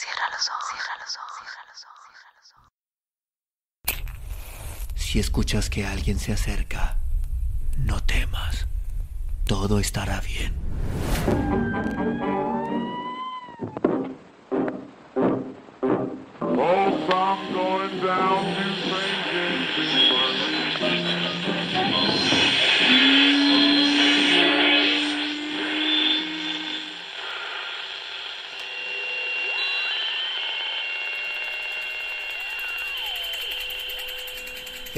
Cierra los ojos. Cierra los ojos. Cierra los ojos. Si escuchas que alguien se acerca, no temas. Todo estará bien.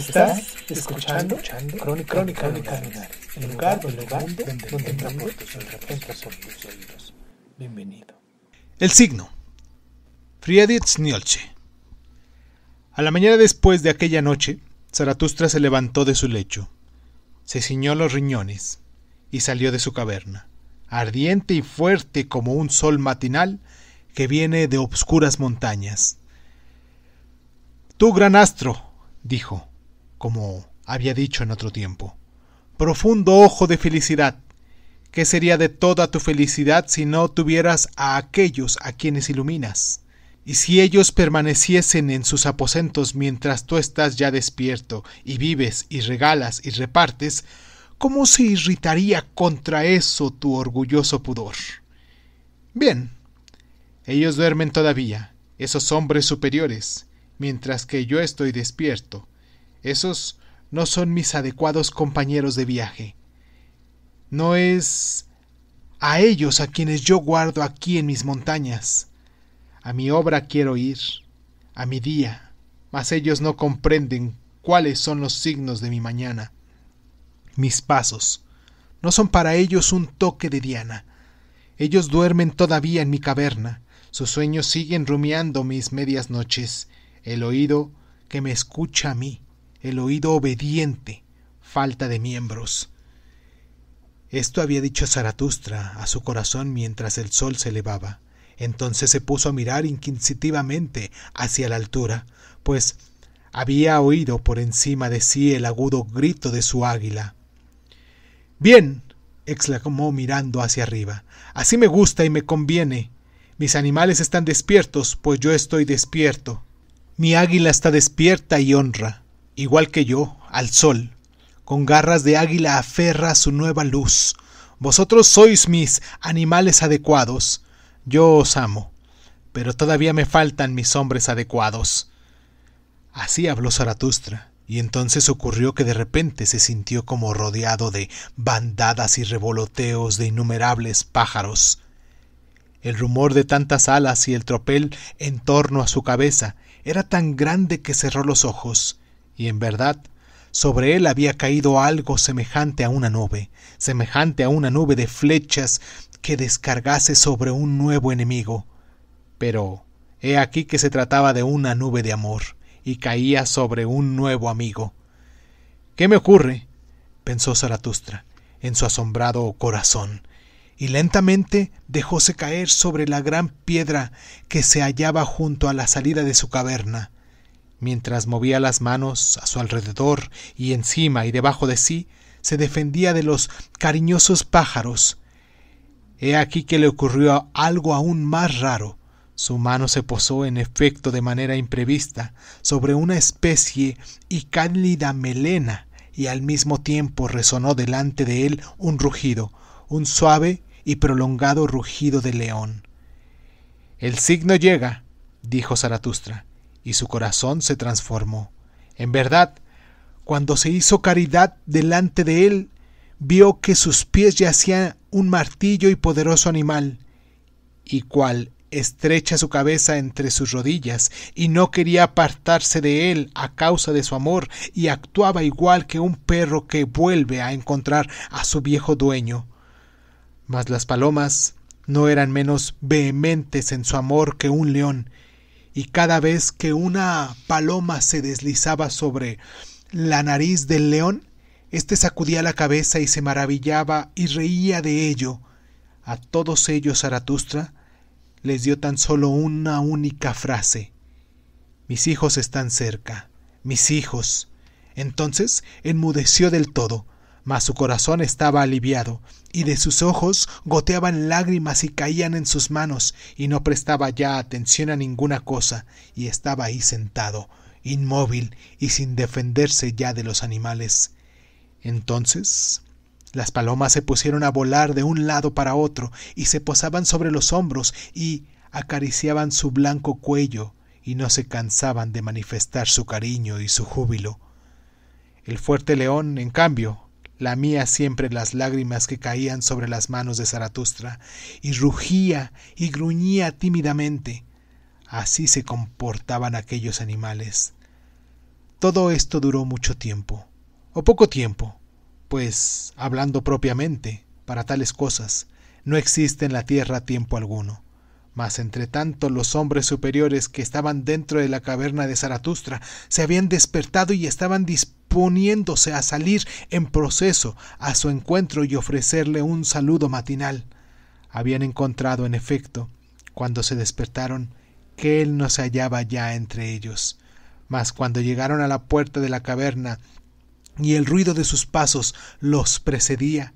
Estás escuchando, Crónica, Crónica Lunares, el lugar, el lugar donde, donde, donde entramos por tus oídos. Bienvenido. El signo. Friedrich Nietzsche. A la mañana después de aquella noche, Zaratustra se levantó de su lecho, se ciñó los riñones y salió de su caverna, ardiente y fuerte como un sol matinal que viene de obscuras montañas. Tú, gran astro, dijo, como había dicho en otro tiempo. Profundo ojo de felicidad. ¿Qué sería de toda tu felicidad si no tuvieras a aquellos a quienes iluminas? Y si ellos permaneciesen en sus aposentos mientras tú estás ya despierto y vives y regalas y repartes, ¿cómo se irritaría contra eso tu orgulloso pudor? Bien, ellos duermen todavía, esos hombres superiores, mientras que yo estoy despierto, esos no son mis adecuados compañeros de viaje. No es a ellos a quienes yo guardo aquí en mis montañas. A mi obra quiero ir, a mi día, mas ellos no comprenden cuáles son los signos de mi mañana. Mis pasos no son para ellos un toque de diana. Ellos duermen todavía en mi caverna, sus sueños siguen rumiando mis medias noches, el oído que me escucha a mí el oído obediente, falta de miembros. Esto había dicho Zaratustra a su corazón mientras el sol se elevaba. Entonces se puso a mirar inquisitivamente hacia la altura, pues había oído por encima de sí el agudo grito de su águila. Bien, exclamó mirando hacia arriba, así me gusta y me conviene. Mis animales están despiertos, pues yo estoy despierto. Mi águila está despierta y honra igual que yo, al sol. Con garras de águila aferra su nueva luz. Vosotros sois mis animales adecuados. Yo os amo, pero todavía me faltan mis hombres adecuados. Así habló Zaratustra, y entonces ocurrió que de repente se sintió como rodeado de bandadas y revoloteos de innumerables pájaros. El rumor de tantas alas y el tropel en torno a su cabeza era tan grande que cerró los ojos y en verdad, sobre él había caído algo semejante a una nube, semejante a una nube de flechas que descargase sobre un nuevo enemigo. Pero he aquí que se trataba de una nube de amor, y caía sobre un nuevo amigo. ¿Qué me ocurre? pensó Zaratustra, en su asombrado corazón, y lentamente dejóse caer sobre la gran piedra que se hallaba junto a la salida de su caverna mientras movía las manos a su alrededor y encima y debajo de sí, se defendía de los cariñosos pájaros. He aquí que le ocurrió algo aún más raro. Su mano se posó en efecto de manera imprevista sobre una especie y cálida melena, y al mismo tiempo resonó delante de él un rugido, un suave y prolongado rugido de león. El signo llega, dijo Zaratustra y su corazón se transformó. En verdad, cuando se hizo caridad delante de él, vio que sus pies yacían un martillo y poderoso animal, y cual estrecha su cabeza entre sus rodillas, y no quería apartarse de él a causa de su amor, y actuaba igual que un perro que vuelve a encontrar a su viejo dueño. Mas las palomas no eran menos vehementes en su amor que un león, y cada vez que una paloma se deslizaba sobre la nariz del león, éste sacudía la cabeza y se maravillaba y reía de ello. A todos ellos Zaratustra les dio tan solo una única frase. Mis hijos están cerca, mis hijos. Entonces enmudeció del todo, mas su corazón estaba aliviado, y de sus ojos goteaban lágrimas y caían en sus manos, y no prestaba ya atención a ninguna cosa, y estaba ahí sentado, inmóvil y sin defenderse ya de los animales. Entonces las palomas se pusieron a volar de un lado para otro, y se posaban sobre los hombros, y acariciaban su blanco cuello, y no se cansaban de manifestar su cariño y su júbilo. El fuerte león, en cambio, lamía siempre las lágrimas que caían sobre las manos de Zaratustra, y rugía y gruñía tímidamente. Así se comportaban aquellos animales. Todo esto duró mucho tiempo, o poco tiempo, pues, hablando propiamente, para tales cosas, no existe en la tierra tiempo alguno. Mas entre tanto los hombres superiores que estaban dentro de la caverna de Zaratustra se habían despertado y estaban dispuestos poniéndose a salir en proceso a su encuentro y ofrecerle un saludo matinal. Habían encontrado, en efecto, cuando se despertaron, que él no se hallaba ya entre ellos. Mas cuando llegaron a la puerta de la caverna y el ruido de sus pasos los precedía,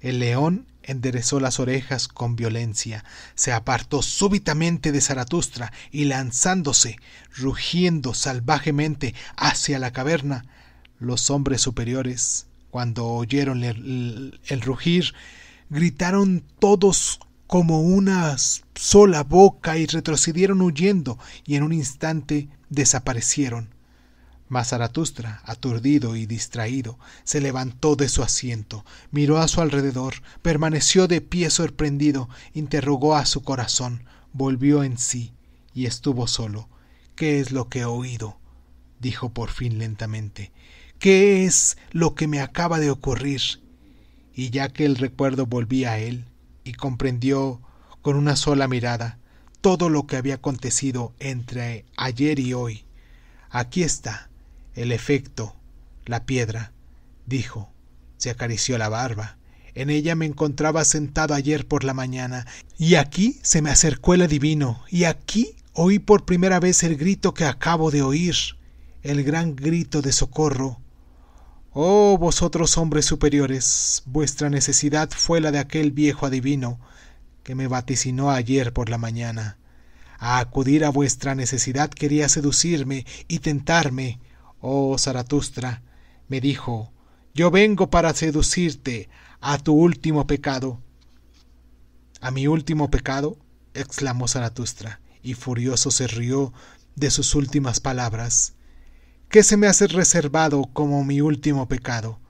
el león enderezó las orejas con violencia, se apartó súbitamente de Zaratustra y lanzándose, rugiendo salvajemente hacia la caverna, los hombres superiores, cuando oyeron el, rugir, gritaron todos como una sola boca y retrocedieron huyendo y en un instante desaparecieron. Mas aturdido y distraído, se levantó de su asiento, miró a su alrededor, permaneció de pie sorprendido, interrogó a su corazón, volvió en sí y estuvo solo. ¿Qué es lo que he oído? dijo por fin lentamente. ¿Qué es lo que me acaba de ocurrir? Y ya que el recuerdo volvía a él, y comprendió con una sola mirada todo lo que había acontecido entre ayer y hoy. Aquí está, el efecto, la piedra, dijo, se acarició la barba. En ella me encontraba sentado ayer por la mañana, y aquí se me acercó el adivino, y aquí oí por primera vez el grito que acabo de oír, el gran grito de socorro Oh vosotros hombres superiores, vuestra necesidad fue la de aquel viejo adivino que me vaticinó ayer por la mañana. A acudir a vuestra necesidad quería seducirme y tentarme. Oh Zaratustra, me dijo, yo vengo para seducirte a tu último pecado. A mi último pecado, exclamó Zaratustra, y furioso se rió de sus últimas palabras. ¿Qué se me hace reservado como mi último pecado.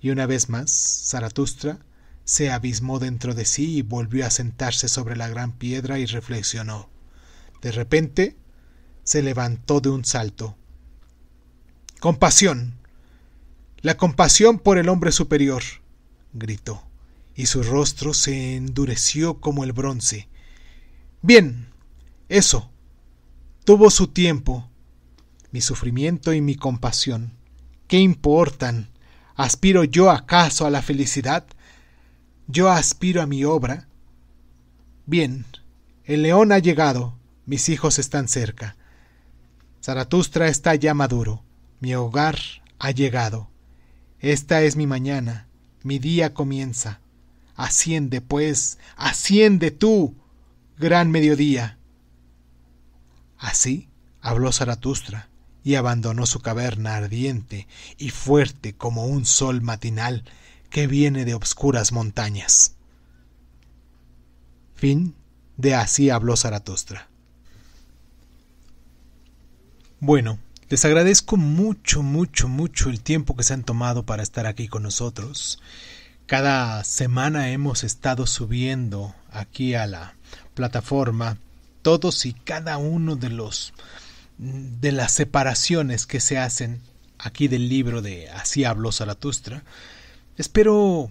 Y una vez más, Zaratustra se abismó dentro de sí y volvió a sentarse sobre la gran piedra y reflexionó. De repente, se levantó de un salto. Compasión. La compasión por el hombre superior, gritó, y su rostro se endureció como el bronce. Bien, eso. Tuvo su tiempo, mi sufrimiento y mi compasión. ¿Qué importan? ¿Aspiro yo acaso a la felicidad? ¿Yo aspiro a mi obra? Bien, el león ha llegado, mis hijos están cerca. Zaratustra está ya maduro, mi hogar ha llegado. Esta es mi mañana, mi día comienza. Asciende, pues, asciende tú, gran mediodía. Así habló Zaratustra, y abandonó su caverna ardiente y fuerte como un sol matinal que viene de obscuras montañas. Fin de Así habló Zaratostra. Bueno, les agradezco mucho, mucho, mucho el tiempo que se han tomado para estar aquí con nosotros. Cada semana hemos estado subiendo aquí a la plataforma todos y cada uno de los de las separaciones que se hacen aquí del libro de Así habló Zaratustra. Espero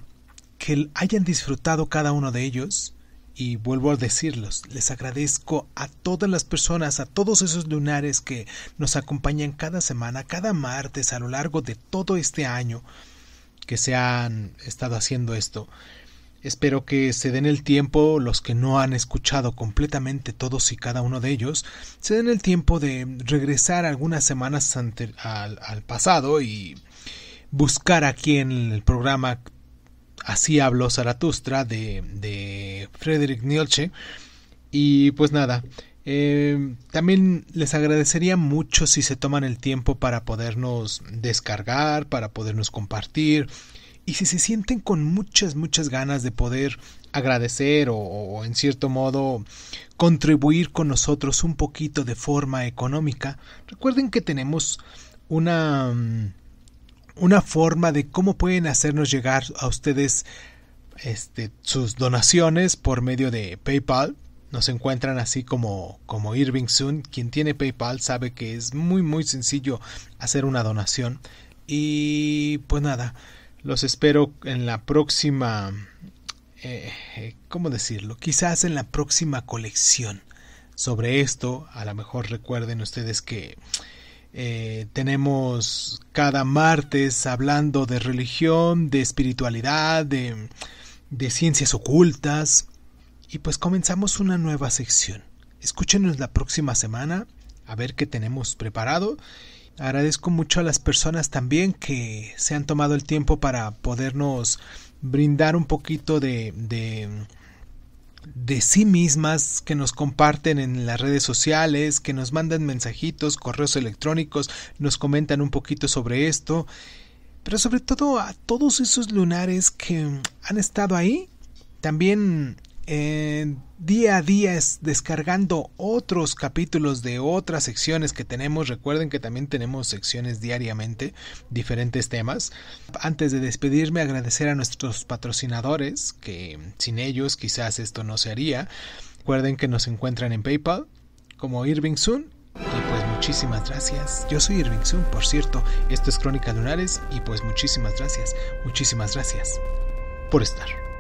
que hayan disfrutado cada uno de ellos y vuelvo a decirlos, les agradezco a todas las personas, a todos esos lunares que nos acompañan cada semana, cada martes a lo largo de todo este año que se han estado haciendo esto. Espero que se den el tiempo, los que no han escuchado completamente todos y cada uno de ellos, se den el tiempo de regresar algunas semanas al, pasado y buscar aquí en el programa Así habló Zaratustra de, Frederick Friedrich Nietzsche. Y pues nada, eh, también les agradecería mucho si se toman el tiempo para podernos descargar, para podernos compartir, y si se sienten con muchas, muchas ganas de poder agradecer o, en cierto modo contribuir con nosotros un poquito de forma económica, recuerden que tenemos una, mm, una forma de cómo pueden hacernos llegar a ustedes este, sus donaciones por medio de PayPal. Nos encuentran así como, como Irving Sun. Quien tiene PayPal sabe que es muy muy sencillo hacer una donación. Y pues nada, los espero en la próxima... Eh, eh, ¿Cómo decirlo? Quizás en la próxima colección. Sobre esto, a lo mejor recuerden ustedes que eh, tenemos cada martes hablando de religión, de espiritualidad, de, de ciencias ocultas. Y pues comenzamos una nueva sección. Escúchenos la próxima semana a ver qué tenemos preparado Agradezco mucho a las personas también que se han tomado el tiempo para podernos brindar un poquito de, de, de sí mismas, que nos comparten en las redes sociales, que nos mandan mensajitos, correos electrónicos, nos comentan un poquito sobre esto, pero sobre todo a todos esos lunares que han estado ahí, también día a día descargando otros capítulos de otras secciones que tenemos. Recuerden que también tenemos secciones diariamente, diferentes temas. Antes de despedirme, agradecer a nuestros patrocinadores, que sin ellos quizás esto no se haría. Recuerden que nos encuentran en PayPal como Irving Sun. Y pues muchísimas gracias. Yo soy Irving Sun, por cierto. Esto es Crónica Lunares y pues muchísimas gracias. Muchísimas gracias por estar.